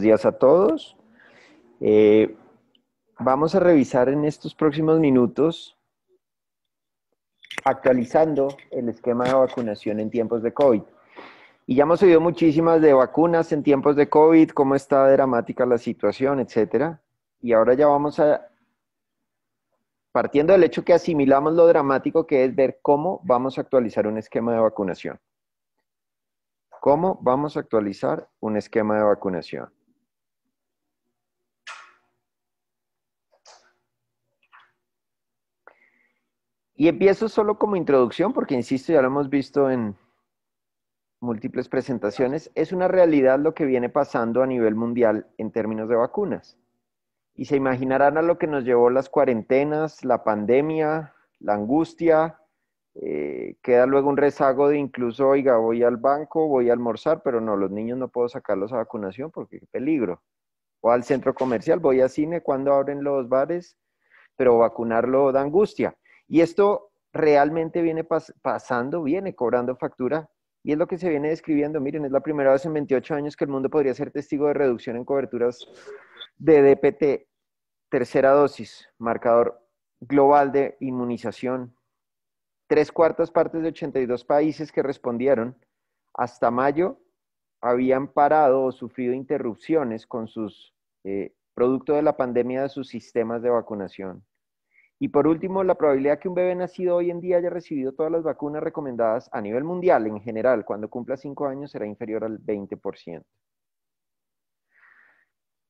días a todos. Eh, vamos a revisar en estos próximos minutos actualizando el esquema de vacunación en tiempos de COVID. Y ya hemos oído muchísimas de vacunas en tiempos de COVID, cómo está dramática la situación, etcétera. Y ahora ya vamos a, partiendo del hecho que asimilamos lo dramático que es ver cómo vamos a actualizar un esquema de vacunación. ¿Cómo vamos a actualizar un esquema de vacunación? Y empiezo solo como introducción, porque insisto, ya lo hemos visto en múltiples presentaciones, es una realidad lo que viene pasando a nivel mundial en términos de vacunas. Y se imaginarán a lo que nos llevó las cuarentenas, la pandemia, la angustia, eh, queda luego un rezago de incluso, oiga, voy al banco, voy a almorzar, pero no, los niños no puedo sacarlos a vacunación porque qué peligro. O al centro comercial, voy a cine, cuando abren los bares? Pero vacunarlo da angustia. Y esto realmente viene pasando, viene cobrando factura y es lo que se viene describiendo. Miren, es la primera vez en 28 años que el mundo podría ser testigo de reducción en coberturas de DPT. Tercera dosis, marcador global de inmunización. Tres cuartas partes de 82 países que respondieron hasta mayo habían parado o sufrido interrupciones con sus, eh, producto de la pandemia de sus sistemas de vacunación. Y por último, la probabilidad que un bebé nacido hoy en día haya recibido todas las vacunas recomendadas a nivel mundial en general cuando cumpla 5 años será inferior al 20%.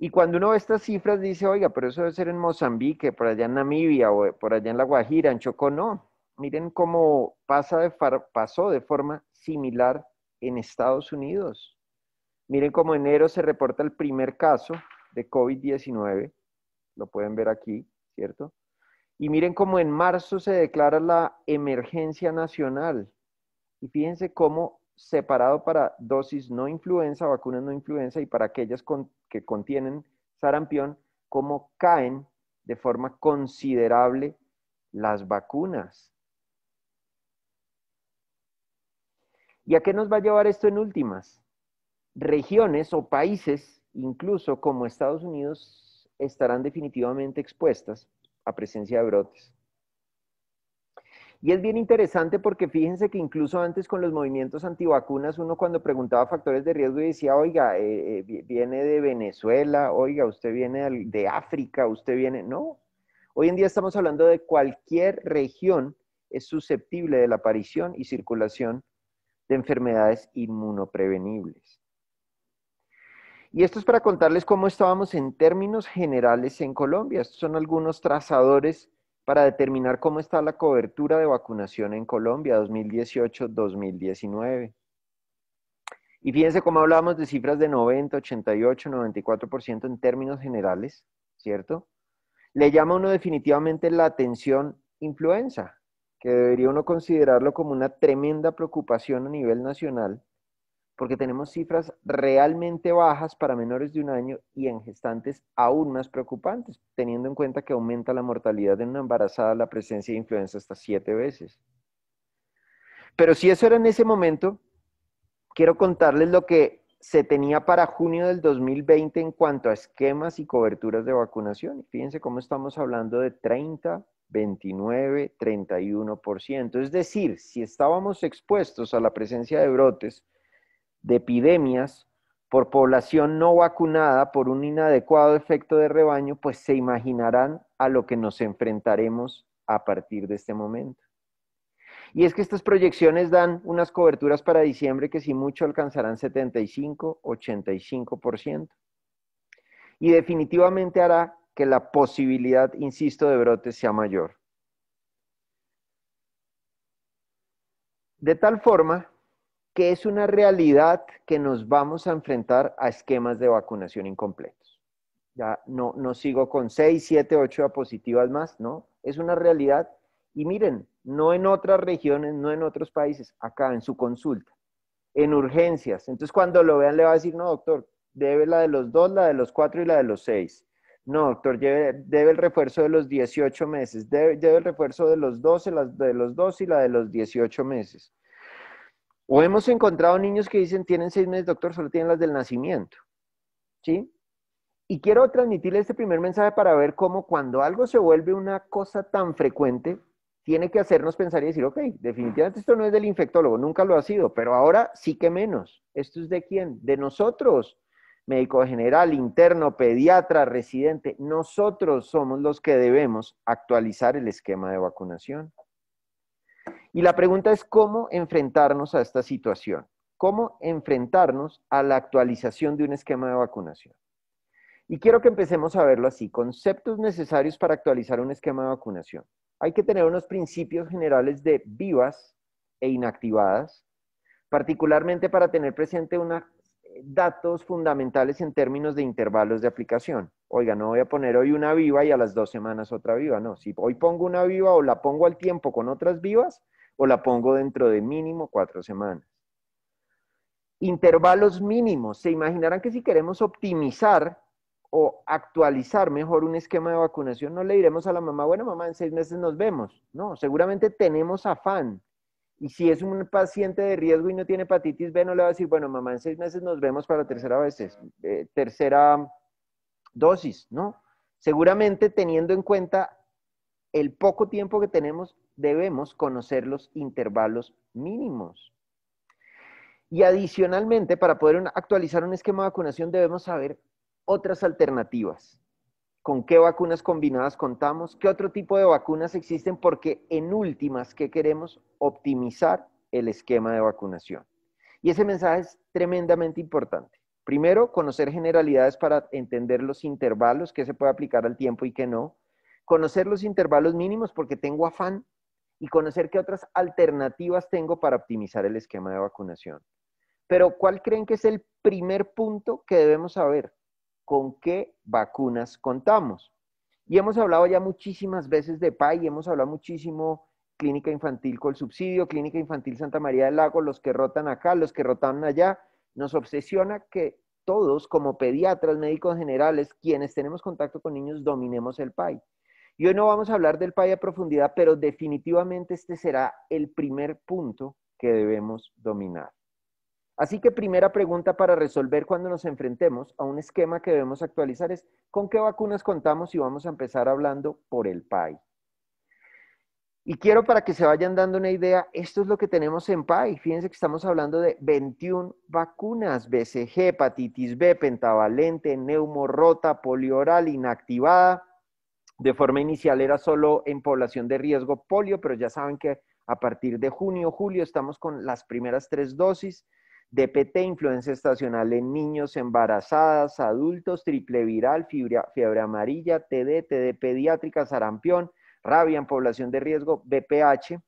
Y cuando uno ve estas cifras dice, oiga, pero eso debe ser en Mozambique, por allá en Namibia o eh, por allá en La Guajira, en Chocó, no. Miren cómo pasa pasó de forma similar en Estados Unidos. Miren cómo enero se reporta el primer caso de COVID-19, lo pueden ver aquí, ¿cierto? Y miren cómo en marzo se declara la emergencia nacional. Y fíjense cómo separado para dosis no influenza, vacunas no influenza y para aquellas que contienen sarampión, cómo caen de forma considerable las vacunas. ¿Y a qué nos va a llevar esto en últimas? Regiones o países, incluso como Estados Unidos, estarán definitivamente expuestas a presencia de brotes. Y es bien interesante porque fíjense que incluso antes con los movimientos antivacunas, uno cuando preguntaba factores de riesgo y decía, oiga, eh, eh, viene de Venezuela, oiga, usted viene de África, usted viene, no. Hoy en día estamos hablando de cualquier región es susceptible de la aparición y circulación de enfermedades inmunoprevenibles. Y esto es para contarles cómo estábamos en términos generales en Colombia. Estos son algunos trazadores para determinar cómo está la cobertura de vacunación en Colombia 2018-2019. Y fíjense cómo hablábamos de cifras de 90, 88, 94% en términos generales, ¿cierto? Le llama uno definitivamente la atención influenza, que debería uno considerarlo como una tremenda preocupación a nivel nacional porque tenemos cifras realmente bajas para menores de un año y en gestantes aún más preocupantes, teniendo en cuenta que aumenta la mortalidad en una embarazada la presencia de influenza hasta siete veces. Pero si eso era en ese momento, quiero contarles lo que se tenía para junio del 2020 en cuanto a esquemas y coberturas de vacunación. Fíjense cómo estamos hablando de 30, 29, 31%. Es decir, si estábamos expuestos a la presencia de brotes, de epidemias por población no vacunada por un inadecuado efecto de rebaño, pues se imaginarán a lo que nos enfrentaremos a partir de este momento. Y es que estas proyecciones dan unas coberturas para diciembre que si mucho alcanzarán 75-85%. Y definitivamente hará que la posibilidad, insisto, de brotes sea mayor. De tal forma que es una realidad que nos vamos a enfrentar a esquemas de vacunación incompletos. Ya no, sigo con seis siete ocho diapositivas más, ¿no? Es una realidad. Y miren, no en otras regiones, no en otros países, acá en su consulta, en urgencias. Entonces cuando lo vean le va a decir, no, doctor, debe la de los dos la de los cuatro y la de los seis No, doctor, debe el refuerzo de los 18 meses, debe, el refuerzo de los 12, la de los 2 y la de los 18 meses. O hemos encontrado niños que dicen, tienen seis meses, doctor, solo tienen las del nacimiento. ¿Sí? Y quiero transmitirle este primer mensaje para ver cómo cuando algo se vuelve una cosa tan frecuente, tiene que hacernos pensar y decir, ok, definitivamente esto no es del infectólogo, nunca lo ha sido, pero ahora sí que menos. ¿Esto es de quién? De nosotros, médico general, interno, pediatra, residente. Nosotros somos los que debemos actualizar el esquema de vacunación. Y la pregunta es cómo enfrentarnos a esta situación, cómo enfrentarnos a la actualización de un esquema de vacunación. Y quiero que empecemos a verlo así, conceptos necesarios para actualizar un esquema de vacunación. Hay que tener unos principios generales de vivas e inactivadas, particularmente para tener presente unos eh, datos fundamentales en términos de intervalos de aplicación. Oiga, no voy a poner hoy una viva y a las dos semanas otra viva, no. Si hoy pongo una viva o la pongo al tiempo con otras vivas, o la pongo dentro de mínimo cuatro semanas. Intervalos mínimos. Se imaginarán que si queremos optimizar o actualizar mejor un esquema de vacunación, no le diremos a la mamá, bueno, mamá, en seis meses nos vemos. No, seguramente tenemos afán. Y si es un paciente de riesgo y no tiene hepatitis B, no le va a decir, bueno, mamá, en seis meses nos vemos para tercera eh, tercera dosis, ¿no? Seguramente teniendo en cuenta el poco tiempo que tenemos, debemos conocer los intervalos mínimos. Y adicionalmente, para poder actualizar un esquema de vacunación, debemos saber otras alternativas. ¿Con qué vacunas combinadas contamos? ¿Qué otro tipo de vacunas existen? Porque en últimas, ¿qué queremos? Optimizar el esquema de vacunación. Y ese mensaje es tremendamente importante. Primero, conocer generalidades para entender los intervalos, qué se puede aplicar al tiempo y qué no. Conocer los intervalos mínimos porque tengo afán y conocer qué otras alternativas tengo para optimizar el esquema de vacunación. Pero ¿cuál creen que es el primer punto que debemos saber? ¿Con qué vacunas contamos? Y hemos hablado ya muchísimas veces de PAI, hemos hablado muchísimo Clínica Infantil con subsidio, Clínica Infantil Santa María del Lago, los que rotan acá, los que rotan allá. Nos obsesiona que todos, como pediatras, médicos generales, quienes tenemos contacto con niños, dominemos el PAI. Y hoy no vamos a hablar del PAI a profundidad, pero definitivamente este será el primer punto que debemos dominar. Así que primera pregunta para resolver cuando nos enfrentemos a un esquema que debemos actualizar es ¿con qué vacunas contamos? Y vamos a empezar hablando por el PAI. Y quiero para que se vayan dando una idea, esto es lo que tenemos en PAI. Fíjense que estamos hablando de 21 vacunas, BCG, hepatitis B, pentavalente, neumorrota, polioral, inactivada, de forma inicial era solo en población de riesgo polio, pero ya saben que a partir de junio, julio estamos con las primeras tres dosis. DPT, influenza estacional en niños, embarazadas, adultos, triple viral, fiebre amarilla, TD, TD pediátrica, sarampión, rabia en población de riesgo, BPH,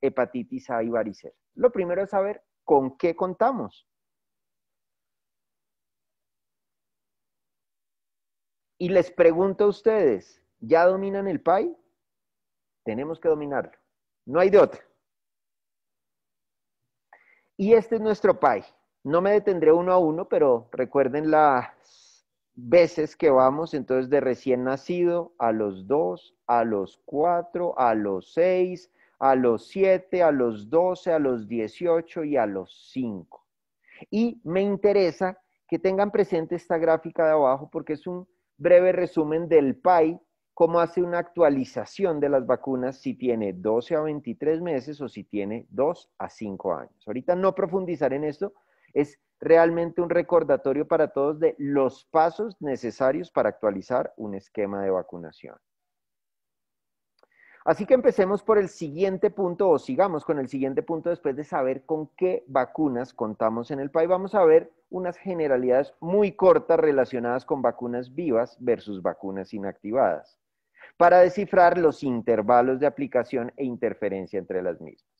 hepatitis A y varicela. Lo primero es saber con qué contamos. Y les pregunto a ustedes, ya dominan el PAI, tenemos que dominarlo. No hay de otra. Y este es nuestro PAI. No me detendré uno a uno, pero recuerden las veces que vamos, entonces de recién nacido a los 2, a los 4, a los 6, a los 7, a los 12, a los 18 y a los 5. Y me interesa que tengan presente esta gráfica de abajo porque es un breve resumen del PAI cómo hace una actualización de las vacunas si tiene 12 a 23 meses o si tiene 2 a 5 años. Ahorita no profundizar en esto, es realmente un recordatorio para todos de los pasos necesarios para actualizar un esquema de vacunación. Así que empecemos por el siguiente punto o sigamos con el siguiente punto después de saber con qué vacunas contamos en el país. Vamos a ver unas generalidades muy cortas relacionadas con vacunas vivas versus vacunas inactivadas para descifrar los intervalos de aplicación e interferencia entre las mismas.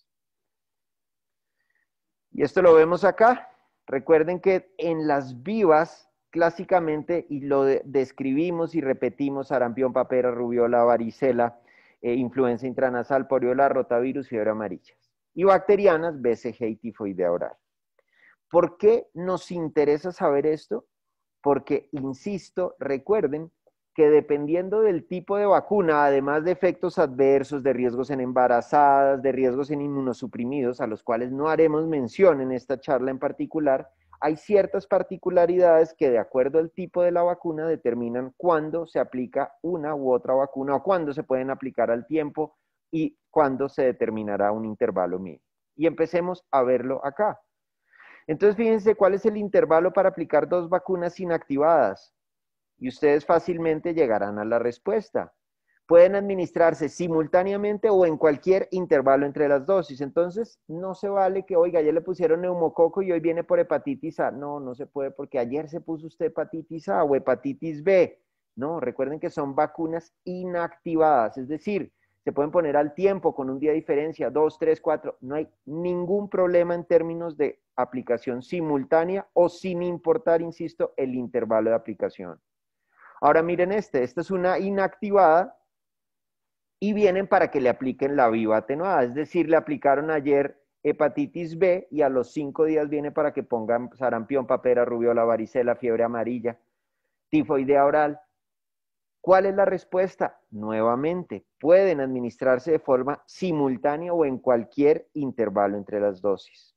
Y esto lo vemos acá. Recuerden que en las vivas, clásicamente, y lo describimos y repetimos, arampión, papera, rubiola, varicela, eh, influenza intranasal, poriola, rotavirus, fiebre amarilla. Y bacterianas, BCG y tifoidea oral. ¿Por qué nos interesa saber esto? Porque, insisto, recuerden que dependiendo del tipo de vacuna, además de efectos adversos, de riesgos en embarazadas, de riesgos en inmunosuprimidos, a los cuales no haremos mención en esta charla en particular, hay ciertas particularidades que de acuerdo al tipo de la vacuna determinan cuándo se aplica una u otra vacuna o cuándo se pueden aplicar al tiempo y cuándo se determinará un intervalo mínimo. Y empecemos a verlo acá. Entonces, fíjense cuál es el intervalo para aplicar dos vacunas inactivadas y ustedes fácilmente llegarán a la respuesta. Pueden administrarse simultáneamente o en cualquier intervalo entre las dosis. Entonces, no se vale que, oiga, ayer le pusieron neumococo y hoy viene por hepatitis A. No, no se puede porque ayer se puso usted hepatitis A o hepatitis B. No, recuerden que son vacunas inactivadas, es decir, se pueden poner al tiempo con un día de diferencia, dos, tres, cuatro. No hay ningún problema en términos de aplicación simultánea o sin importar, insisto, el intervalo de aplicación. Ahora miren este, esta es una inactivada y vienen para que le apliquen la viva atenuada, es decir, le aplicaron ayer hepatitis B y a los cinco días viene para que pongan sarampión, papera, rubiola, varicela, fiebre amarilla, tifoidea oral. ¿Cuál es la respuesta? Nuevamente, pueden administrarse de forma simultánea o en cualquier intervalo entre las dosis.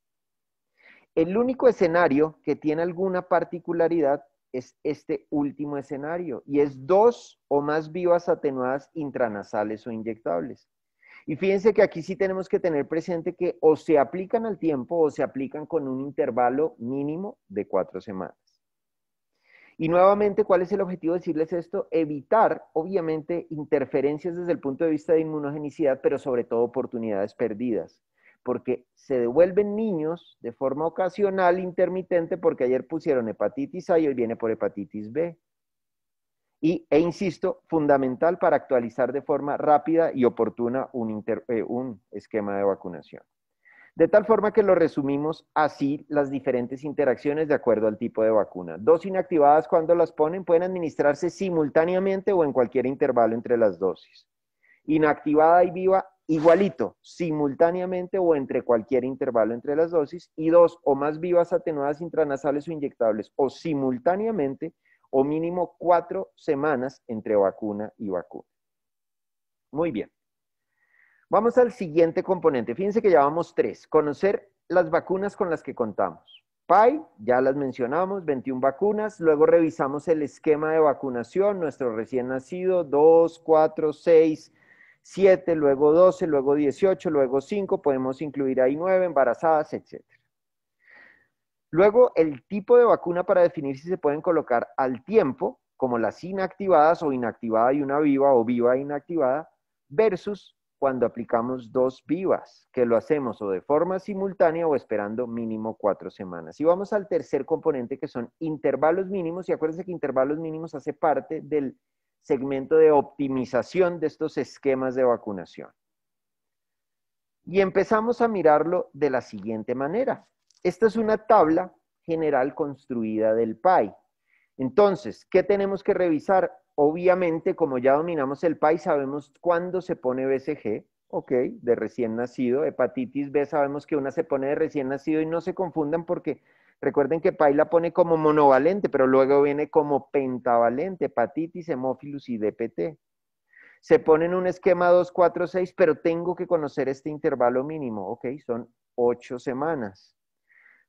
El único escenario que tiene alguna particularidad es este último escenario y es dos o más vivas atenuadas intranasales o inyectables. Y fíjense que aquí sí tenemos que tener presente que o se aplican al tiempo o se aplican con un intervalo mínimo de cuatro semanas. Y nuevamente, ¿cuál es el objetivo de decirles esto? Evitar, obviamente, interferencias desde el punto de vista de inmunogenicidad, pero sobre todo oportunidades perdidas porque se devuelven niños de forma ocasional, intermitente, porque ayer pusieron hepatitis A y hoy viene por hepatitis B. Y, e insisto, fundamental para actualizar de forma rápida y oportuna un, eh, un esquema de vacunación. De tal forma que lo resumimos así las diferentes interacciones de acuerdo al tipo de vacuna. Dos inactivadas cuando las ponen pueden administrarse simultáneamente o en cualquier intervalo entre las dosis. Inactivada y viva igualito, simultáneamente o entre cualquier intervalo entre las dosis, y dos o más vivas atenuadas intranasales o inyectables, o simultáneamente o mínimo cuatro semanas entre vacuna y vacuna. Muy bien. Vamos al siguiente componente. Fíjense que llevamos tres. Conocer las vacunas con las que contamos. PAI, ya las mencionamos, 21 vacunas. Luego revisamos el esquema de vacunación, nuestro recién nacido, 2, 4, 6, 7, luego 12, luego 18, luego 5, podemos incluir ahí 9, embarazadas, etc. Luego, el tipo de vacuna para definir si se pueden colocar al tiempo, como las inactivadas o inactivada y una viva o viva e inactivada, versus cuando aplicamos dos vivas, que lo hacemos o de forma simultánea o esperando mínimo cuatro semanas. Y vamos al tercer componente que son intervalos mínimos, y acuérdense que intervalos mínimos hace parte del segmento de optimización de estos esquemas de vacunación. Y empezamos a mirarlo de la siguiente manera. Esta es una tabla general construida del PAI. Entonces, ¿qué tenemos que revisar? Obviamente, como ya dominamos el PAI, sabemos cuándo se pone BCG, ok, de recién nacido, hepatitis B, sabemos que una se pone de recién nacido y no se confundan porque Recuerden que Pai la pone como monovalente, pero luego viene como pentavalente, hepatitis, hemófilus y DPT. Se pone en un esquema 2, 4, 6, pero tengo que conocer este intervalo mínimo. Ok, son 8 semanas.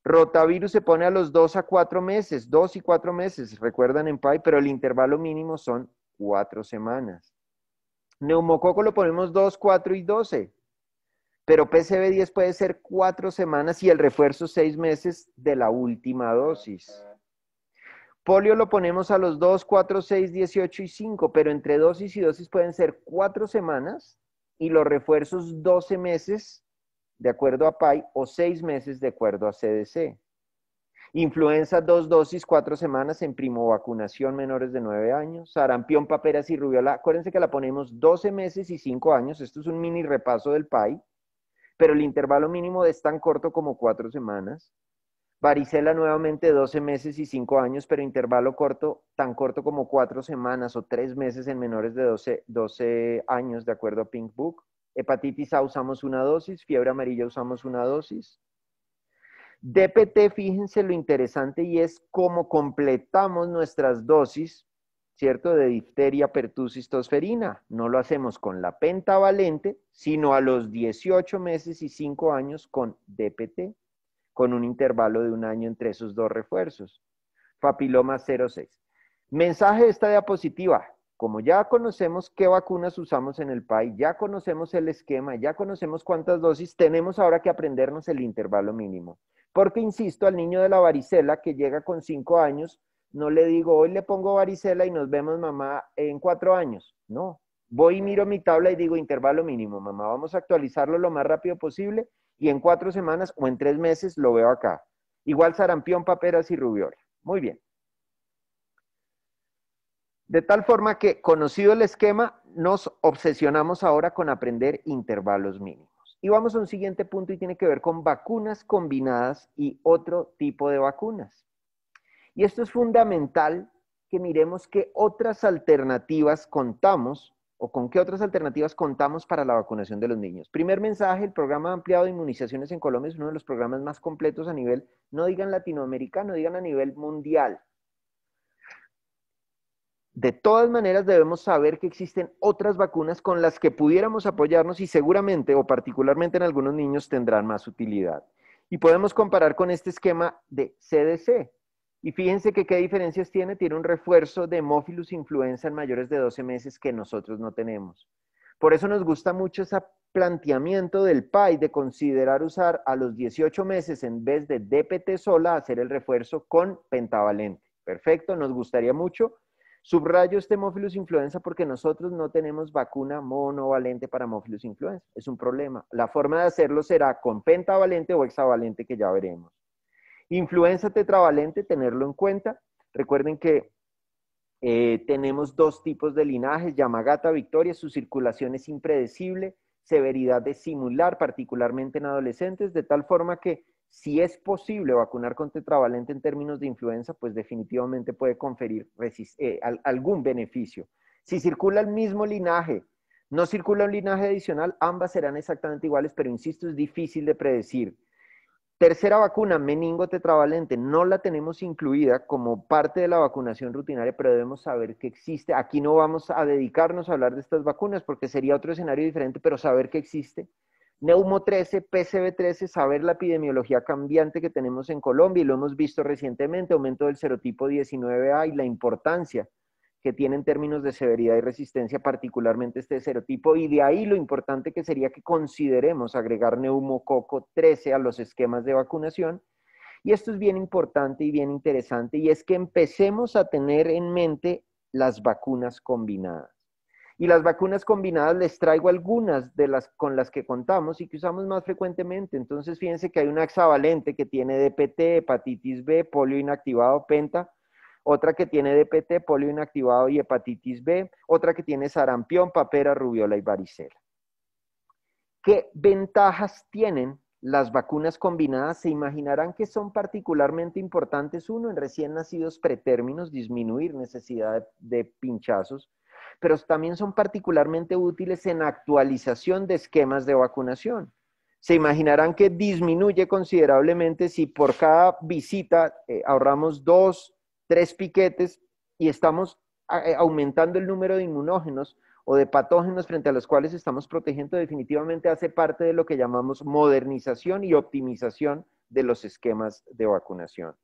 Rotavirus se pone a los 2 a 4 meses, 2 y 4 meses, recuerdan en PAI, pero el intervalo mínimo son 4 semanas. Neumococo lo ponemos 2, 4 y 12 pero pcb 10 puede ser cuatro semanas y el refuerzo seis meses de la última dosis. Polio lo ponemos a los 2, 4, 6, 18 y 5, pero entre dosis y dosis pueden ser 4 semanas y los refuerzos 12 meses de acuerdo a PAI o 6 meses de acuerdo a CDC. Influenza, dos dosis, 4 semanas en primo vacunación menores de 9 años. Sarampión, paperas y rubiola. Acuérdense que la ponemos 12 meses y 5 años. Esto es un mini repaso del PAI pero el intervalo mínimo es tan corto como cuatro semanas. Varicela nuevamente 12 meses y cinco años, pero intervalo corto, tan corto como cuatro semanas o 3 meses en menores de 12, 12 años, de acuerdo a Pink Book. Hepatitis A usamos una dosis, fiebre amarilla usamos una dosis. DPT, fíjense lo interesante y es cómo completamos nuestras dosis ¿cierto? De difteria pertussis tosferina. No lo hacemos con la pentavalente, sino a los 18 meses y 5 años con DPT, con un intervalo de un año entre esos dos refuerzos. Papiloma 06. Mensaje de esta diapositiva. Como ya conocemos qué vacunas usamos en el país, ya conocemos el esquema, ya conocemos cuántas dosis, tenemos ahora que aprendernos el intervalo mínimo. Porque, insisto, al niño de la varicela que llega con 5 años, no le digo, hoy le pongo varicela y nos vemos, mamá, en cuatro años. No, voy y miro mi tabla y digo intervalo mínimo, mamá, vamos a actualizarlo lo más rápido posible y en cuatro semanas o en tres meses lo veo acá. Igual sarampión, paperas y rubiola. Muy bien. De tal forma que, conocido el esquema, nos obsesionamos ahora con aprender intervalos mínimos. Y vamos a un siguiente punto y tiene que ver con vacunas combinadas y otro tipo de vacunas. Y esto es fundamental que miremos qué otras alternativas contamos o con qué otras alternativas contamos para la vacunación de los niños. Primer mensaje, el programa ampliado de inmunizaciones en Colombia es uno de los programas más completos a nivel, no digan latinoamericano, digan a nivel mundial. De todas maneras, debemos saber que existen otras vacunas con las que pudiéramos apoyarnos y seguramente o particularmente en algunos niños tendrán más utilidad. Y podemos comparar con este esquema de CDC, y fíjense que qué diferencias tiene. Tiene un refuerzo de Hemophilus influenza en mayores de 12 meses que nosotros no tenemos. Por eso nos gusta mucho ese planteamiento del PAI de considerar usar a los 18 meses en vez de DPT sola, hacer el refuerzo con pentavalente. Perfecto, nos gustaría mucho. Subrayo este Hemophilus influenza porque nosotros no tenemos vacuna monovalente para Hemophilus influenza. Es un problema. La forma de hacerlo será con pentavalente o hexavalente que ya veremos. Influenza tetravalente, tenerlo en cuenta. Recuerden que eh, tenemos dos tipos de linajes, Yamagata, Victoria, su circulación es impredecible, severidad de simular, particularmente en adolescentes, de tal forma que si es posible vacunar con tetravalente en términos de influenza, pues definitivamente puede conferir eh, algún beneficio. Si circula el mismo linaje, no circula un linaje adicional, ambas serán exactamente iguales, pero insisto, es difícil de predecir. Tercera vacuna, meningo tetravalente, no la tenemos incluida como parte de la vacunación rutinaria, pero debemos saber que existe. Aquí no vamos a dedicarnos a hablar de estas vacunas porque sería otro escenario diferente, pero saber que existe. Neumo 13, PCB 13, saber la epidemiología cambiante que tenemos en Colombia y lo hemos visto recientemente, aumento del serotipo 19A y la importancia que tienen términos de severidad y resistencia, particularmente este serotipo, y de ahí lo importante que sería que consideremos agregar neumococo 13 a los esquemas de vacunación. Y esto es bien importante y bien interesante, y es que empecemos a tener en mente las vacunas combinadas. Y las vacunas combinadas les traigo algunas de las con las que contamos y que usamos más frecuentemente. Entonces, fíjense que hay una hexavalente que tiene DPT, hepatitis B, polio inactivado, penta, otra que tiene DPT, polio inactivado y hepatitis B, otra que tiene sarampión, papera, rubiola y varicela. ¿Qué ventajas tienen las vacunas combinadas? Se imaginarán que son particularmente importantes, uno, en recién nacidos pretérminos, disminuir necesidad de, pinchazos, pero también son particularmente útiles en actualización de esquemas de vacunación se imaginarán que disminuye considerablemente si por cada visita eh, ahorramos dos tres piquetes y estamos eh, aumentando el número de inmunógenos o de patógenos frente a los cuales estamos protegiendo, definitivamente hace parte de lo que llamamos modernización y optimización de los esquemas de vacunación.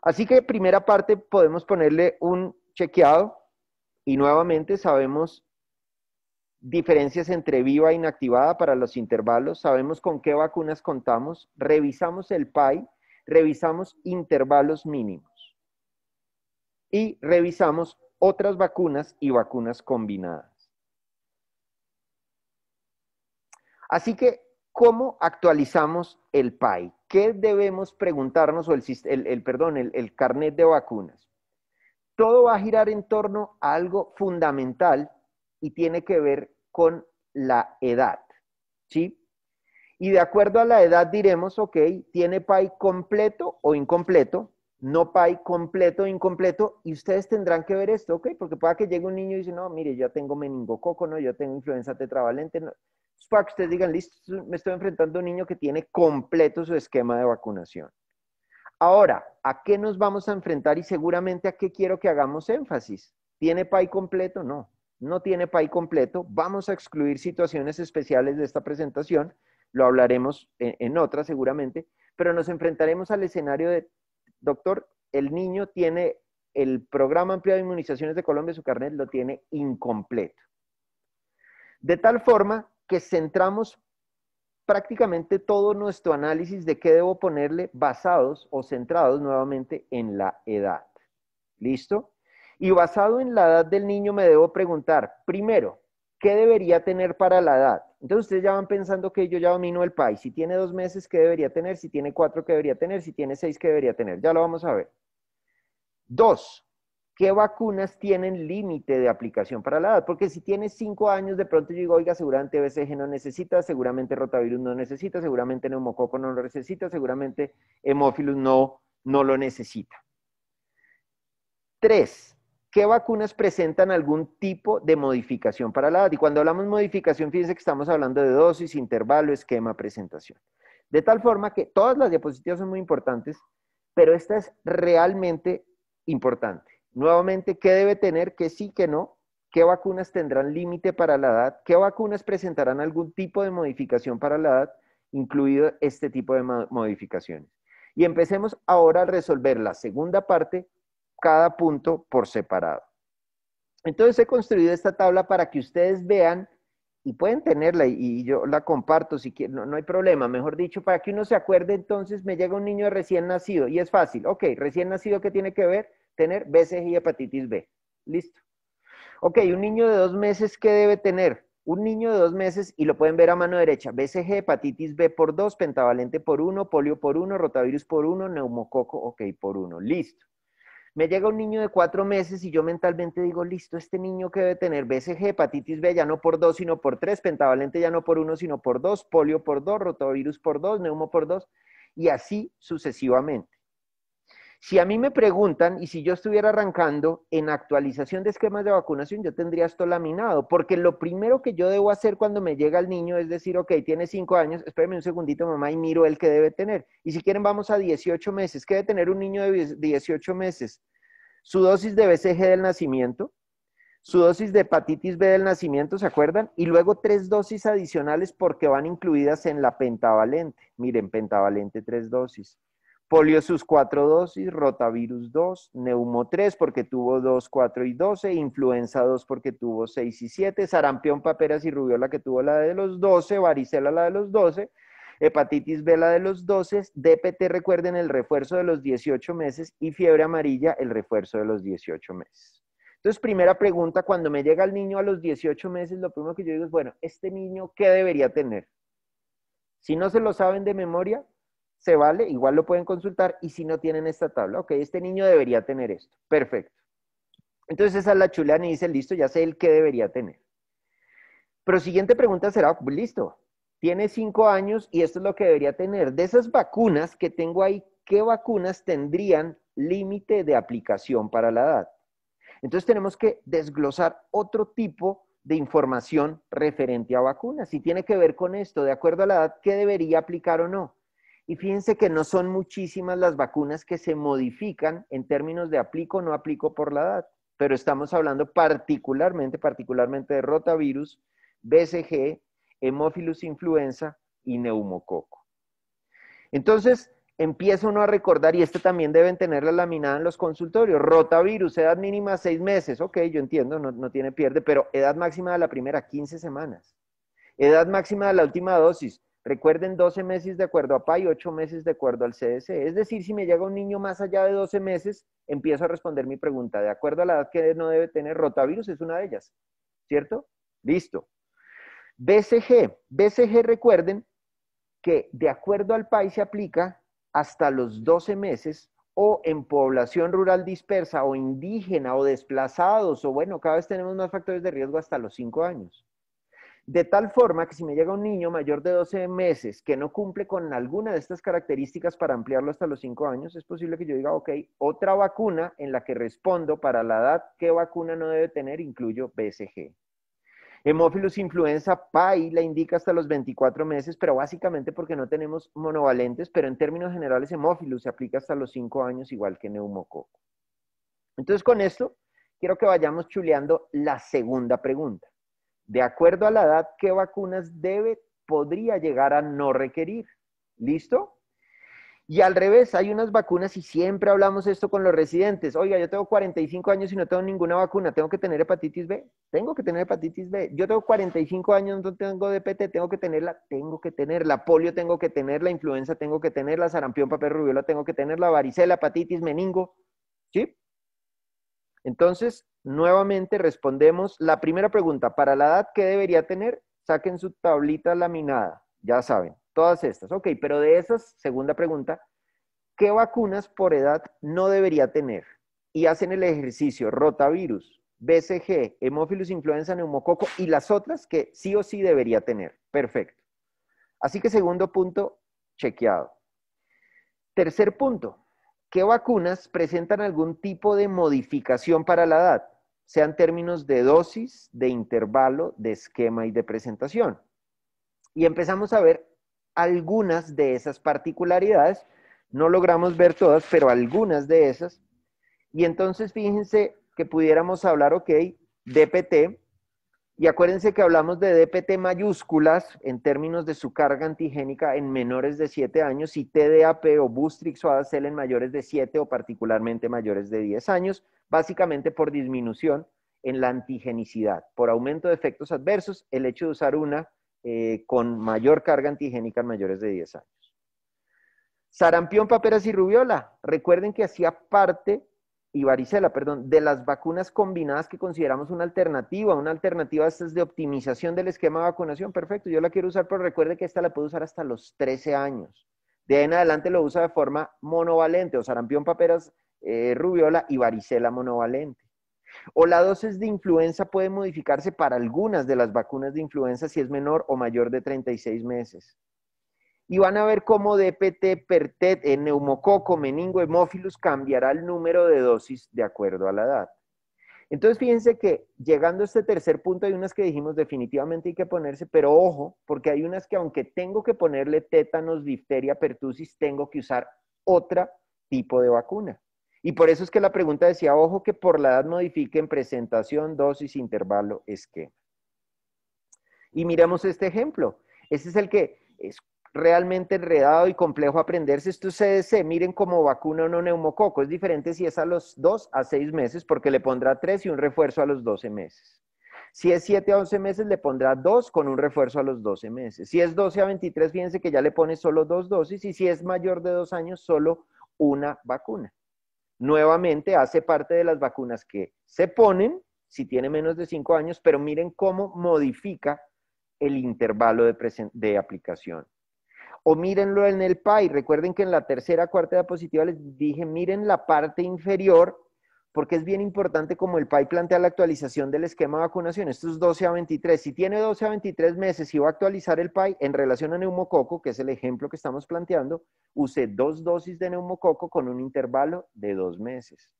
Así que primera parte podemos ponerle un chequeado y nuevamente sabemos diferencias entre viva e inactivada para los intervalos, sabemos con qué vacunas contamos, revisamos el PAI, revisamos intervalos mínimos y revisamos otras vacunas y vacunas combinadas. Así que, ¿cómo actualizamos el PAI? ¿Qué debemos preguntarnos o el, perdón, el, el carnet de vacunas? Todo va a girar en torno a algo fundamental y tiene que ver con la edad, ¿sí? Y de acuerdo a la edad diremos, ok, ¿tiene PAI completo o incompleto? no PAI completo, incompleto, y ustedes tendrán que ver esto, ¿ok? Porque pueda que llegue un niño y dice, no, mire, yo tengo meningococo, no, yo tengo influenza tetravalente, para que ustedes digan, listo, me estoy enfrentando a un niño que tiene completo su esquema de vacunación. Ahora, ¿a qué nos vamos a enfrentar y seguramente a qué quiero que hagamos énfasis? ¿Tiene PAI completo? No, no tiene PAI completo. Vamos a excluir situaciones especiales de esta presentación, lo hablaremos en, en otra seguramente, pero nos enfrentaremos al escenario de doctor, el niño tiene el programa ampliado de inmunizaciones de Colombia, su carnet lo tiene incompleto. De tal forma que centramos prácticamente todo nuestro análisis de qué debo ponerle basados o centrados nuevamente en la edad. ¿Listo? Y basado en la edad del niño me debo preguntar, primero, ¿qué debería tener para la edad? Entonces ustedes ya van pensando que yo ya domino el país. Si tiene dos meses, ¿qué debería tener? Si tiene cuatro, ¿qué debería tener? Si tiene seis, ¿qué debería tener? Ya lo vamos a ver. Dos, ¿qué vacunas tienen límite de aplicación para la edad? Porque si tiene cinco años, de pronto yo digo, oiga, seguramente BCG no necesita, seguramente rotavirus no necesita, seguramente neumococo no lo necesita, seguramente hemófilus no, no lo necesita. Tres, ¿Qué vacunas presentan algún tipo de modificación para la edad? Y cuando hablamos modificación, fíjense que estamos hablando de dosis, intervalo, esquema, presentación. De tal forma que todas las diapositivas son muy importantes, pero esta es realmente importante. Nuevamente, ¿qué debe tener? ¿Qué sí, qué no? ¿Qué vacunas tendrán límite para la edad? ¿Qué vacunas presentarán algún tipo de modificación para la edad, incluido este tipo de modificaciones? Y empecemos ahora a resolver la segunda parte cada punto por separado. Entonces he construido esta tabla para que ustedes vean y pueden tenerla y, yo la comparto si quieren, no, hay problema, mejor dicho, para que uno se acuerde, entonces me llega un niño recién nacido y es fácil, ok, recién nacido, ¿qué tiene que ver? Tener BCG y hepatitis B, listo. Ok, un niño de dos meses, ¿qué debe tener? Un niño de dos meses, y lo pueden ver a mano derecha, BCG, hepatitis B por 2, pentavalente por uno, polio por uno, rotavirus por uno, neumococo, ok, por uno, listo. Me llega un niño de cuatro meses y yo mentalmente digo, listo, este niño que debe tener BCG, hepatitis B ya no por dos, sino por tres, pentavalente ya no por uno, sino por dos, polio por dos, rotavirus por dos, neumo por dos, y así sucesivamente. Si a mí me preguntan y si yo estuviera arrancando en actualización de esquemas de vacunación, yo tendría esto laminado, porque lo primero que yo debo hacer cuando me llega el niño es decir, ok, tiene cinco años, espérame un segundito mamá y miro el que debe tener. Y si quieren vamos a 18 meses. ¿Qué debe tener un niño de 18 meses? Su dosis de BCG del nacimiento, su dosis de hepatitis B del nacimiento, ¿se acuerdan? Y luego tres dosis adicionales porque van incluidas en la pentavalente. Miren, pentavalente tres dosis sus 4 dosis, rotavirus 2, neumo 3 porque tuvo 2, 4 y 12, influenza 2 porque tuvo 6 y 7, sarampión, paperas y rubiola que tuvo la de los 12, varicela la de los 12, hepatitis B la de los 12, DPT recuerden el refuerzo de los 18 meses y fiebre amarilla el refuerzo de los 18 meses. Entonces, primera pregunta, cuando me llega el niño a los 18 meses, lo primero que yo digo es, bueno, ¿este niño qué debería tener? Si no se lo saben de memoria, se vale, igual lo pueden consultar y si no tienen esta tabla, ok, este niño debería tener esto, perfecto. Entonces esa la chulea y dice, listo, ya sé el que debería tener. Pero siguiente pregunta será, listo, tiene cinco años y esto es lo que debería tener. De esas vacunas que tengo ahí, ¿qué vacunas tendrían límite de aplicación para la edad? Entonces tenemos que desglosar otro tipo de información referente a vacunas. Si tiene que ver con esto, de acuerdo a la edad, ¿qué debería aplicar o no? Y fíjense que no son muchísimas las vacunas que se modifican en términos de aplico o no aplico por la edad, pero estamos hablando particularmente, particularmente de rotavirus, BCG, hemófilus influenza y neumococo. Entonces, empieza uno a recordar, y este también deben la laminada en los consultorios, rotavirus, edad mínima seis meses, ok, yo entiendo, no, no tiene pierde, pero edad máxima de la primera, 15 semanas. Edad máxima de la última dosis, Recuerden 12 meses de acuerdo a PAI, y 8 meses de acuerdo al CDC. Es decir, si me llega un niño más allá de 12 meses, empiezo a responder mi pregunta. De acuerdo a la edad que no debe tener, rotavirus es una de ellas. ¿Cierto? Listo. BCG. BCG, recuerden que de acuerdo al PAI se aplica hasta los 12 meses o en población rural dispersa o indígena o desplazados o bueno, cada vez tenemos más factores de riesgo hasta los 5 años. De tal forma que si me llega un niño mayor de 12 meses que no cumple con alguna de estas características para ampliarlo hasta los 5 años, es posible que yo diga, ok, otra vacuna en la que respondo para la edad, ¿qué vacuna no debe tener? Incluyo BCG. Hemófilus influenza PAI la indica hasta los 24 meses, pero básicamente porque no tenemos monovalentes, pero en términos generales hemófilos se aplica hasta los 5 años igual que neumococo. Entonces con esto quiero que vayamos chuleando la segunda pregunta de acuerdo a la edad, qué vacunas debe, podría llegar a no requerir. ¿Listo? Y al revés, hay unas vacunas y siempre hablamos esto con los residentes. Oiga, yo tengo 45 años y no tengo ninguna vacuna. ¿Tengo que tener hepatitis B? Tengo que tener hepatitis B. Yo tengo 45 años, no tengo DPT. ¿Tengo que tenerla? Tengo que la Polio tengo que tener la Influenza tengo que tenerla. Sarampión, papel rubiola tengo que tener la Varicela, hepatitis, meningo. ¿Sí? Entonces, nuevamente respondemos la primera pregunta, para la edad, ¿qué debería tener? Saquen su tablita laminada, ya saben, todas estas. Ok, pero de esas, segunda pregunta, ¿qué vacunas por edad no debería tener? Y hacen el ejercicio rotavirus, BCG, hemófilos, influenza, neumococo y las otras que sí o sí debería tener. Perfecto. Así que segundo punto, chequeado. Tercer punto, ¿qué vacunas presentan algún tipo de modificación para la edad? Sean términos de dosis, de intervalo, de esquema y de presentación. Y empezamos a ver algunas de esas particularidades. No logramos ver todas, pero algunas de esas. Y entonces fíjense que pudiéramos hablar, ok, DPT, y acuérdense que hablamos de DPT mayúsculas en términos de su carga antigénica en menores de 7 años y TDAP o Bustrix o Adacel en mayores de 7 o particularmente mayores de 10 años, básicamente por disminución en la antigenicidad, por aumento de efectos adversos, el hecho de usar una eh, con mayor carga antigénica en mayores de 10 años. Sarampión, paperas y rubiola. Recuerden que hacía parte y varicela, perdón, de las vacunas combinadas que consideramos una alternativa. Una alternativa es de optimización del esquema de vacunación. Perfecto, yo la quiero usar, pero recuerde que esta la puedo usar hasta los 13 años. De ahí en adelante lo usa de forma monovalente, o sarampión, paperas, eh, rubiola y varicela monovalente. O la dosis de influenza puede modificarse para algunas de las vacunas de influenza si es menor o mayor de 36 meses y van a ver cómo DPT, PERTET, eh, neumococo, meningo, hemófilus cambiará el número de dosis de acuerdo a la edad. Entonces, fíjense que llegando a este tercer punto, hay unas que dijimos definitivamente hay que ponerse, pero ojo, porque hay unas que aunque tengo que ponerle tétanos, difteria, pertusis, tengo que usar otro tipo de vacuna. Y por eso es que la pregunta decía, ojo, que por la edad modifiquen presentación, dosis, intervalo, esquema. Y miremos este ejemplo. ese es el que es realmente enredado y complejo aprenderse. Esto CDC, miren como vacuna o no neumococo. Es diferente si es a los 2 a 6 meses, porque le pondrá 3 y un refuerzo a los 12 meses. Si es 7 a 11 meses, le pondrá 2 con un refuerzo a los 12 meses. Si es 12 a 23, fíjense que ya le pone solo dos dosis. Y si es mayor de 2 años, solo una vacuna. Nuevamente, hace parte de las vacunas que se ponen si tiene menos de 5 años, pero miren cómo modifica el intervalo de aplicación o mírenlo en el PAI. Recuerden que en la tercera, cuarta diapositiva les dije, miren la parte inferior, porque es bien importante como el PAI plantea la actualización del esquema de vacunación. Esto es 12 a 23. Si tiene 12 a 23 meses y va a actualizar el PAI en relación a neumococo, que es el ejemplo que estamos planteando, use dos dosis de neumococo con un intervalo de dos meses.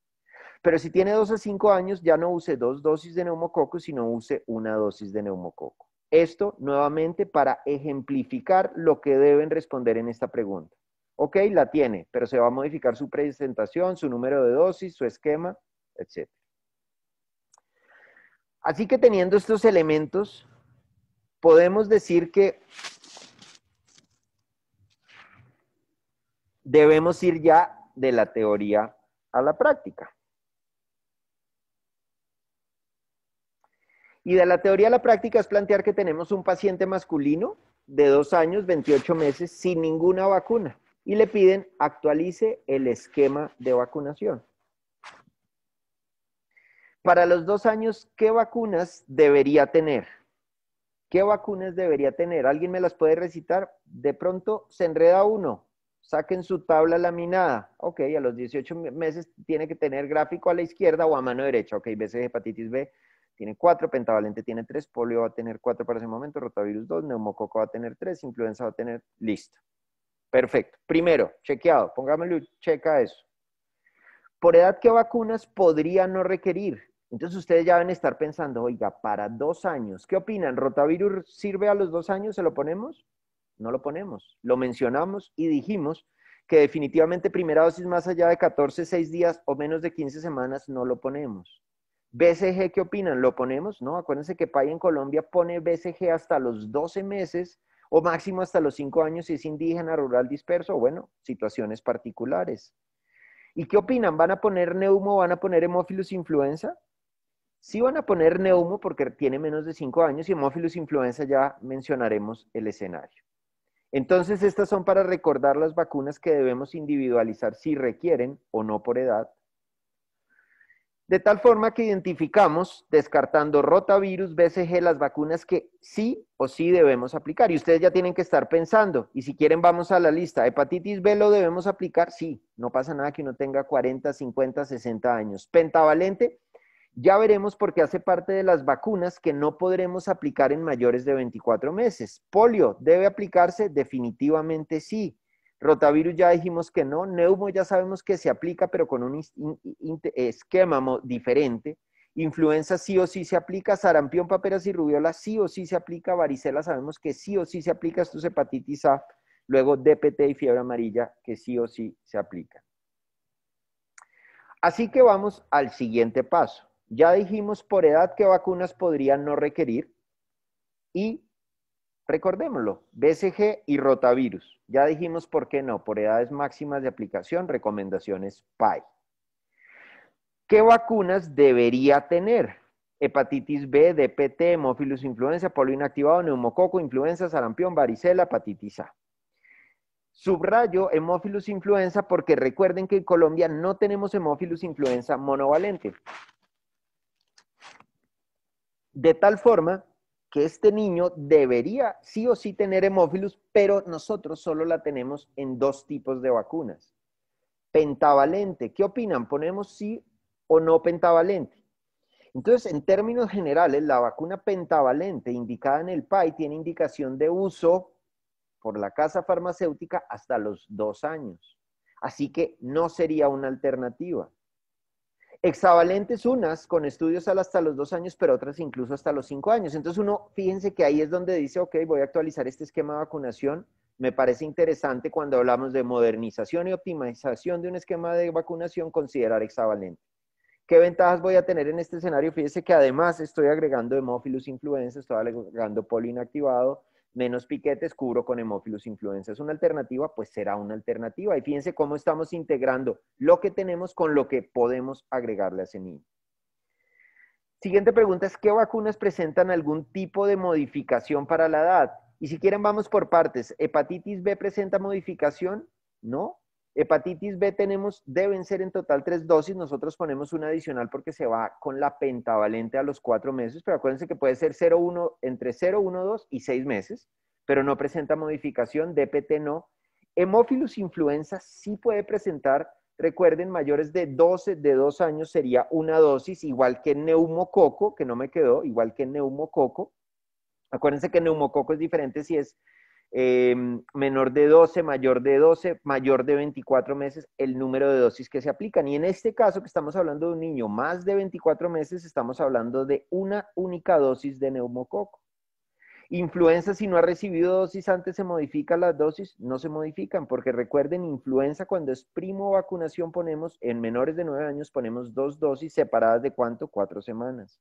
Pero si tiene 2 a 5 años, ya no use dos dosis de neumococo, sino use una dosis de neumococo. Esto nuevamente para ejemplificar lo que deben responder en esta pregunta. Ok, la tiene, pero se va a modificar su presentación, su número de dosis, su esquema, etc. Así que teniendo estos elementos, podemos decir que debemos ir ya de la teoría a la práctica. Y de la teoría a la práctica es plantear que tenemos un paciente masculino de dos años, 28 meses, sin ninguna vacuna. Y le piden actualice el esquema de vacunación. Para los dos años, ¿qué vacunas debería tener? ¿Qué vacunas debería tener? ¿Alguien me las puede recitar? De pronto se enreda uno. Saquen su tabla laminada. Ok, a los 18 meses tiene que tener gráfico a la izquierda o a mano derecha. Ok, BC, hepatitis B, tiene cuatro, pentavalente tiene tres, polio va a tener cuatro para ese momento, rotavirus 2, neumococo va a tener tres, influenza va a tener, listo. Perfecto. Primero, chequeado, pongámosle checa eso. Por edad, ¿qué vacunas podría no requerir? Entonces ustedes ya van a estar pensando, oiga, para dos años, ¿qué opinan? ¿Rotavirus sirve a los dos años? ¿Se lo ponemos? No lo ponemos. Lo mencionamos y dijimos que definitivamente primera dosis más allá de 14, 6 días o menos de 15 semanas no lo ponemos. BCG, ¿qué opinan? ¿Lo ponemos? No, acuérdense que PAI en Colombia pone BCG hasta los 12 meses o máximo hasta los 5 años si es indígena, rural, disperso, o bueno, situaciones particulares. ¿Y qué opinan? ¿Van a poner neumo, o van a poner hemófilos influenza? Sí van a poner neumo porque tiene menos de 5 años y hemófilos influenza ya mencionaremos el escenario. Entonces, estas son para recordar las vacunas que debemos individualizar si requieren o no por edad de tal forma que identificamos, descartando rotavirus, BCG, las vacunas que sí o sí debemos aplicar. Y ustedes ya tienen que estar pensando. Y si quieren, vamos a la lista. Hepatitis B lo debemos aplicar. Sí, no pasa nada que uno tenga 40, 50, 60 años. Pentavalente, ya veremos porque hace parte de las vacunas que no podremos aplicar en mayores de 24 meses. Polio, ¿debe aplicarse? Definitivamente sí. Rotavirus ya dijimos que no, neumo ya sabemos que se aplica, pero con un esquema diferente. Influenza sí o sí se aplica, sarampión, paperas y rubiola sí o sí se aplica, varicela sabemos que sí o sí se aplica, esto hepatitis A, luego DPT y fiebre amarilla que sí o sí se aplica. Así que vamos al siguiente paso. Ya dijimos por edad qué vacunas podrían no requerir y Recordémoslo, BCG y rotavirus. Ya dijimos por qué no, por edades máximas de aplicación, recomendaciones PAI. E. ¿Qué vacunas debería tener? Hepatitis B, DPT, hemófilos influenza, polio inactivado, neumococo, influenza, sarampión, varicela, hepatitis A. Subrayo hemófilos influenza porque recuerden que en Colombia no tenemos hemófilos influenza monovalente. De tal forma que este niño debería sí o sí tener hemófilos, pero nosotros solo la tenemos en dos tipos de vacunas. Pentavalente, ¿qué opinan? ¿Ponemos sí o no pentavalente? Entonces, en términos generales, la vacuna pentavalente indicada en el PAI tiene indicación de uso por la casa farmacéutica hasta los dos años. Así que no sería una alternativa. Exavalentes unas con estudios hasta los dos años, pero otras incluso hasta los cinco años. Entonces uno, fíjense que ahí es donde dice, ok, voy a actualizar este esquema de vacunación. Me parece interesante cuando hablamos de modernización y optimización de un esquema de vacunación, considerar exavalente. ¿Qué ventajas voy a tener en este escenario? Fíjense que además estoy agregando hemófilos influenza, estoy agregando polio inactivado, menos piquetes, cubro con hemófilos influenza. ¿Es una alternativa? Pues será una alternativa. Y fíjense cómo estamos integrando lo que tenemos con lo que podemos agregarle a ese niño. Siguiente pregunta es, ¿qué vacunas presentan algún tipo de modificación para la edad? Y si quieren, vamos por partes. ¿Hepatitis B presenta modificación? No. Hepatitis B tenemos, deben ser en total tres dosis. Nosotros ponemos una adicional porque se va con la pentavalente a los cuatro meses, pero acuérdense que puede ser 1 entre 0 1, 2 y 6 meses, pero no presenta modificación, DPT no. Hemófilus influenza sí puede presentar, recuerden, mayores de 12, de 2 años sería una dosis, igual que neumococo, que no me quedó, igual que neumococo. Acuérdense que neumococo es diferente si es eh, menor de 12, mayor de 12, mayor de 24 meses, el número de dosis que se aplican. Y en este caso que estamos hablando de un niño más de 24 meses, estamos hablando de una única dosis de neumococo. Influenza, si no ha recibido dosis antes, ¿se modifica las dosis? No se modifican, porque recuerden, influenza cuando es primo vacunación ponemos, en menores de 9 años ponemos dos dosis separadas de cuánto? Cuatro semanas.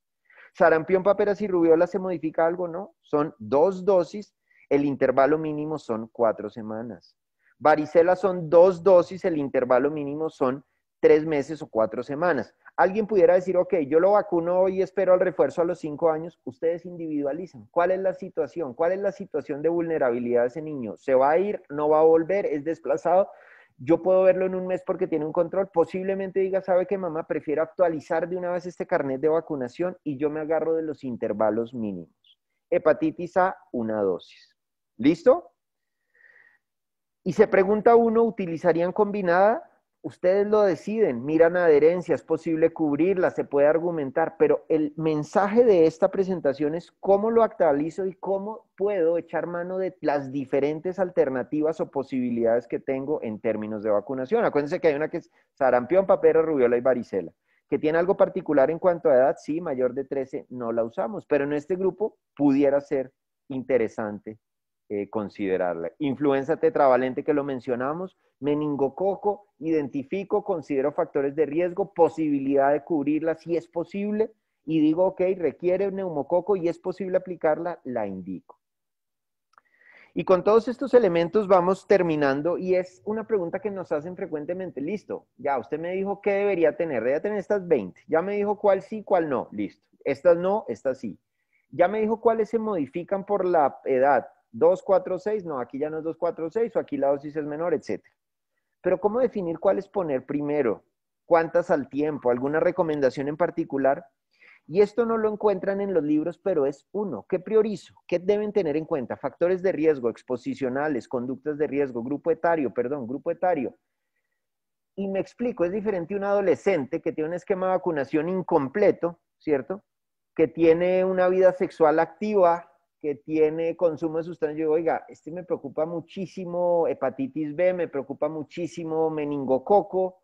Sarampión, paperas y rubiola, ¿se modifica algo? No, son dos dosis el intervalo mínimo son cuatro semanas. Varicela son dos dosis, el intervalo mínimo son tres meses o cuatro semanas. Alguien pudiera decir, ok, yo lo vacuno hoy y espero al refuerzo a los cinco años. Ustedes individualizan. ¿Cuál es la situación? ¿Cuál es la situación de vulnerabilidad de ese niño? ¿Se va a ir? ¿No va a volver? ¿Es desplazado? Yo puedo verlo en un mes porque tiene un control. Posiblemente diga, sabe que mamá, prefiero actualizar de una vez este carnet de vacunación y yo me agarro de los intervalos mínimos. Hepatitis A, una dosis. ¿Listo? Y se pregunta uno, ¿utilizarían combinada? Ustedes lo deciden, miran adherencia, es posible cubrirla, se puede argumentar, pero el mensaje de esta presentación es cómo lo actualizo y cómo puedo echar mano de las diferentes alternativas o posibilidades que tengo en términos de vacunación. Acuérdense que hay una que es sarampión, papera, rubiola y varicela, que tiene algo particular en cuanto a edad, sí, mayor de 13 no la usamos, pero en este grupo pudiera ser interesante eh, considerarla. Influenza tetravalente que lo mencionamos, meningococo, identifico, considero factores de riesgo, posibilidad de cubrirla si es posible y digo, ok, requiere neumococo y es posible aplicarla, la indico. Y con todos estos elementos vamos terminando y es una pregunta que nos hacen frecuentemente, listo, ya usted me dijo qué debería tener, debería tener estas 20, ya me dijo cuál sí, cuál no, listo, estas no, estas sí. Ya me dijo cuáles se modifican por la edad, 6, no, aquí ya no es 6, o aquí la dosis es menor, etc. Pero ¿cómo definir cuál es poner primero? ¿Cuántas al tiempo? ¿Alguna recomendación en particular? Y esto no lo encuentran en los libros, pero es uno. ¿Qué priorizo? ¿Qué deben tener en cuenta? Factores de riesgo, exposicionales, conductas de riesgo, grupo etario, perdón, grupo etario. Y me explico, es diferente un adolescente que tiene un esquema de vacunación incompleto, ¿cierto? Que tiene una vida sexual activa, que tiene consumo de sustancias, yo digo, oiga, este me preocupa muchísimo hepatitis B, me preocupa muchísimo meningococo,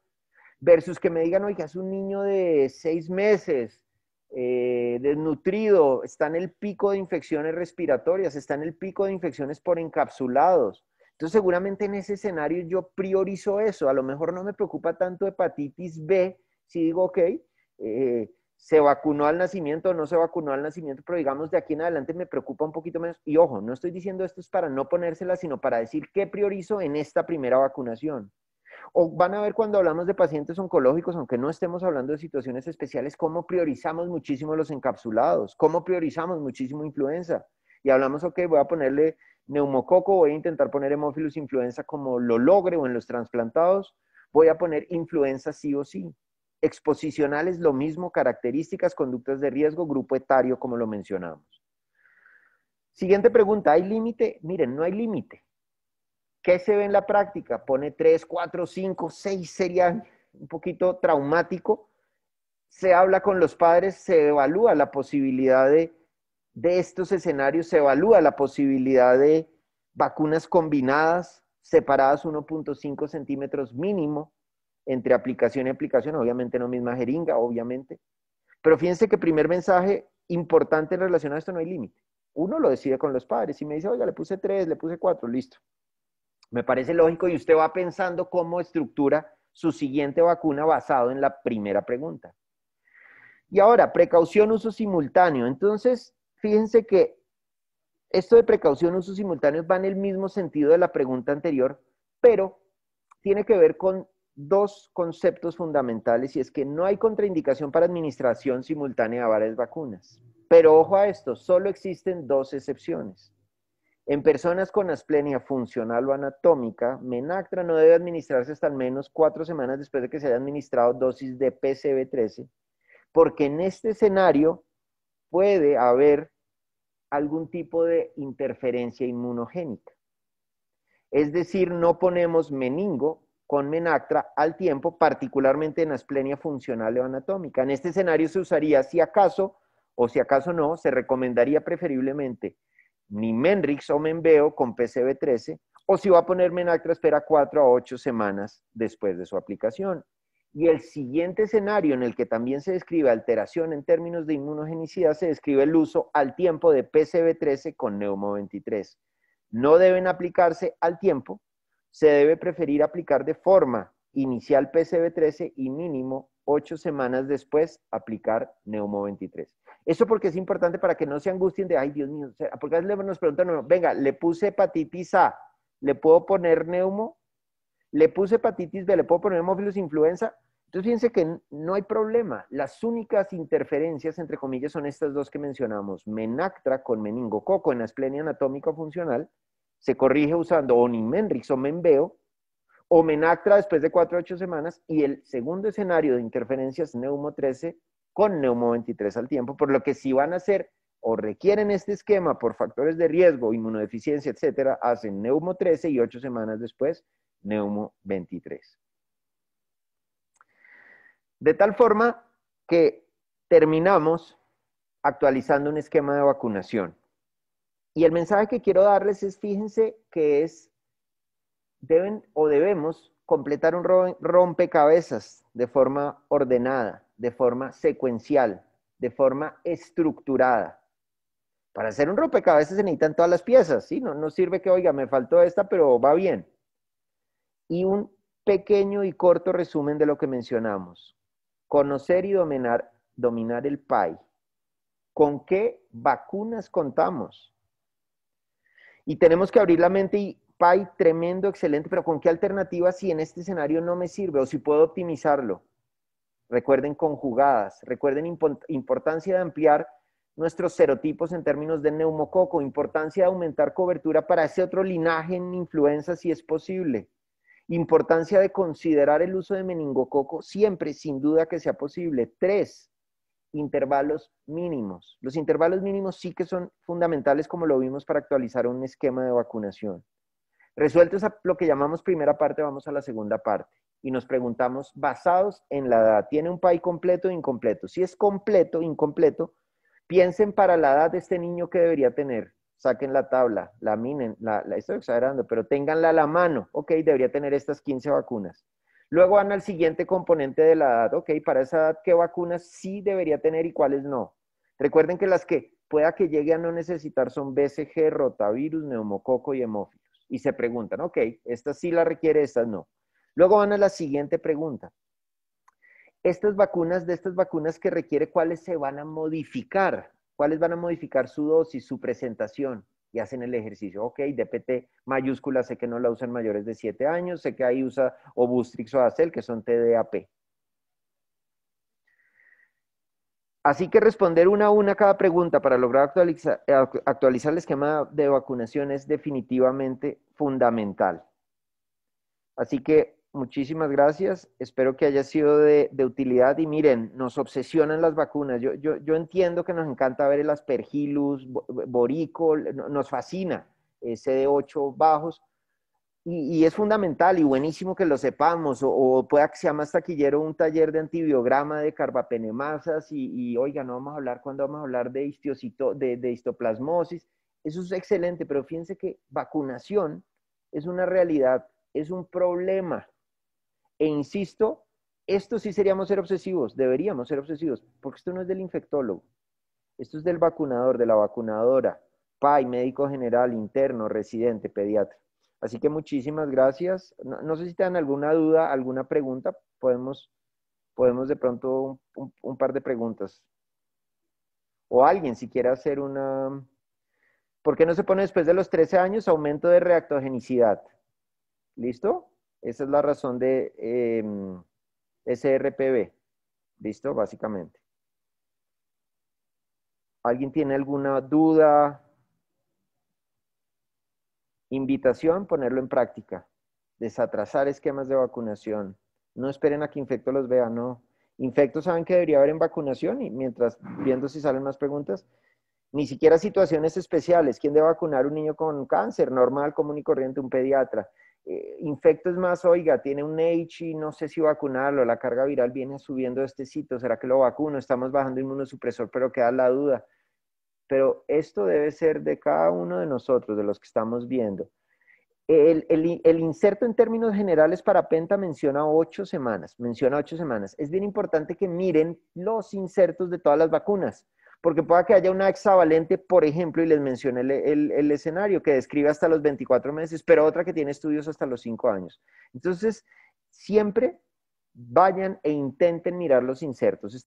versus que me digan, oiga, es un niño de seis meses, eh, desnutrido, está en el pico de infecciones respiratorias, está en el pico de infecciones por encapsulados. Entonces, seguramente en ese escenario yo priorizo eso. A lo mejor no me preocupa tanto hepatitis B, si digo, ok, eh, se vacunó al nacimiento o no se vacunó al nacimiento, pero digamos de aquí en adelante me preocupa un poquito menos. Y ojo, no estoy diciendo esto es para no ponérsela, sino para decir qué priorizo en esta primera vacunación. O van a ver cuando hablamos de pacientes oncológicos, aunque no estemos hablando de situaciones especiales, cómo priorizamos muchísimo los encapsulados, cómo priorizamos muchísimo influenza. Y hablamos, ok, voy a ponerle neumococo, voy a intentar poner hemófilos influenza como lo logre o en los trasplantados, voy a poner influenza sí o sí. Exposicionales, lo mismo, características, conductas de riesgo, grupo etario, como lo mencionamos. Siguiente pregunta, ¿hay límite? Miren, no hay límite. ¿Qué se ve en la práctica? Pone 3, 4, 5, 6, sería un poquito traumático. Se habla con los padres, se evalúa la posibilidad de, de estos escenarios, se evalúa la posibilidad de vacunas combinadas, separadas 1.5 centímetros mínimo, entre aplicación y aplicación, obviamente no misma jeringa, obviamente. Pero fíjense que primer mensaje importante en relación a esto no hay límite. Uno lo decide con los padres y me dice, oiga, le puse tres, le puse cuatro, listo. Me parece lógico y usted va pensando cómo estructura su siguiente vacuna basado en la primera pregunta. Y ahora, precaución, uso simultáneo. Entonces, fíjense que esto de precaución, uso simultáneo va en el mismo sentido de la pregunta anterior, pero tiene que ver con dos conceptos fundamentales y es que no hay contraindicación para administración simultánea de varias vacunas. Pero ojo a esto, solo existen dos excepciones. En personas con asplenia funcional o anatómica, Menactra no debe administrarse hasta al menos cuatro semanas después de que se haya administrado dosis de pcb 13 porque en este escenario puede haber algún tipo de interferencia inmunogénica. Es decir, no ponemos meningo con Menactra al tiempo, particularmente en asplenia funcional o anatómica. En este escenario se usaría, si acaso o si acaso no, se recomendaría preferiblemente ni Menrix o menveo con PCB13, o si va a poner Menactra, espera 4 a 8 semanas después de su aplicación. Y el siguiente escenario en el que también se describe alteración en términos de inmunogenicidad se describe el uso al tiempo de PCB13 con Neumo23. No deben aplicarse al tiempo, se debe preferir aplicar de forma inicial pcb 13 y mínimo ocho semanas después aplicar Neumo 23. Eso porque es importante para que no se angustien de, ay Dios mío, porque a veces nos preguntan, venga, le puse hepatitis A, ¿le puedo poner Neumo? ¿Le puse hepatitis B, le puedo poner hemófilos influenza? Entonces fíjense que no hay problema. Las únicas interferencias, entre comillas, son estas dos que mencionamos, menactra con meningococo en la esplenia anatómica funcional se corrige usando Onimenrix o Menveo, o Menactra después de 4 a 8 semanas, y el segundo escenario de interferencias Neumo 13 con Neumo 23 al tiempo, por lo que si van a hacer o requieren este esquema por factores de riesgo, inmunodeficiencia, etcétera, hacen Neumo 13 y 8 semanas después Neumo 23. De tal forma que terminamos actualizando un esquema de vacunación y el mensaje que quiero darles es, fíjense que es, deben o debemos completar un rompecabezas de forma ordenada, de forma secuencial, de forma estructurada. Para hacer un rompecabezas se necesitan todas las piezas, ¿sí? No, sirve que, oiga, me faltó esta, pero va bien. Y un pequeño y corto resumen de lo que mencionamos. Conocer y dominar, dominar el PAI. ¿Con qué vacunas contamos? Y tenemos que abrir la mente y, Pay, tremendo, excelente, pero ¿con qué alternativa si en este escenario no me sirve o si puedo optimizarlo? Recuerden conjugadas, recuerden importancia de ampliar nuestros serotipos en términos de neumococo, importancia de aumentar cobertura para ese otro linaje en influenza si es posible, importancia de considerar el uso de meningococo siempre, sin duda que sea posible. Tres, intervalos mínimos. Los intervalos mínimos sí que son fundamentales, como lo vimos, para actualizar un esquema de vacunación. Resuelto esa, lo que llamamos primera parte, vamos a la segunda parte y nos preguntamos, basados en la edad, ¿tiene un país completo o incompleto? Si es completo, incompleto, piensen para la edad de este niño que debería tener. Saquen la tabla, la minen, la, la estoy exagerando, pero ténganla a la mano. Ok, debería tener estas 15 vacunas. Luego van al siguiente componente de la edad, ok, para esa edad, ¿qué vacunas sí debería tener y cuáles no? Recuerden que las que pueda que llegue a no necesitar son BCG, rotavirus, neumococo y hemófilos. Y se preguntan, ok, esta sí la requiere, estas no. Luego van a la siguiente pregunta. Estas vacunas, de estas vacunas que requiere, ¿cuáles se van a modificar? ¿Cuáles van a modificar su dosis, su presentación? y hacen el ejercicio. Ok, DPT mayúscula, sé que no la usan mayores de 7 años, sé que ahí usa Obustrix o Acel, que son TDAP. Así que responder una a una cada pregunta para lograr actualizar, actualizar el esquema de vacunación es definitivamente fundamental. Así que muchísimas gracias. Espero que haya sido de, utilidad. Y miren, nos obsesionan las vacunas. Yo, yo, yo entiendo que nos encanta ver el aspergillus, borico, nos fascina ese de ocho bajos. Y, es fundamental y buenísimo que lo sepamos, o, pueda que sea más taquillero un taller de antibiograma de carbapenemasas y, y oiga, no vamos a hablar cuando vamos a hablar de, de, de histoplasmosis. Eso es excelente, pero fíjense que vacunación es una realidad, es un problema e insisto, esto sí seríamos ser obsesivos, deberíamos ser obsesivos, porque esto no es del infectólogo, esto es del vacunador, de la vacunadora, PAI, médico general, interno, residente, pediatra. Así que muchísimas gracias. No, sé si te dan alguna duda, alguna pregunta, podemos, podemos de pronto un, un par de preguntas. O alguien si quiere hacer una... ¿Por qué no se pone después de los 13 años aumento de reactogenicidad? ¿Listo? Esa es la razón de eh, em, SRPB. ¿Listo? Básicamente. ¿Alguien tiene alguna duda? Invitación, ponerlo en práctica. Desatrasar esquemas de vacunación. No esperen a que infecto los vea, no. Infectos saben que debería haber en vacunación y mientras viendo si salen más preguntas, ni siquiera situaciones especiales. ¿Quién debe vacunar a un niño con cáncer? Normal, común y corriente, un pediatra. Eh, infecto es más, oiga, tiene un y no sé si vacunarlo, la carga viral viene subiendo de este sitio, ¿será que lo vacuno? Estamos bajando inmunosupresor, pero queda la duda. Pero esto debe ser de cada uno de nosotros, de los que estamos viendo. el, inserto en términos generales para Penta menciona ocho semanas, menciona ocho semanas. Es bien importante que miren los insertos de todas las vacunas porque pueda que haya una exavalente, por ejemplo, y les mencioné el, el, escenario que describe hasta los 24 meses, pero otra que tiene estudios hasta los 5 años. Entonces, siempre vayan e intenten mirar los insertos.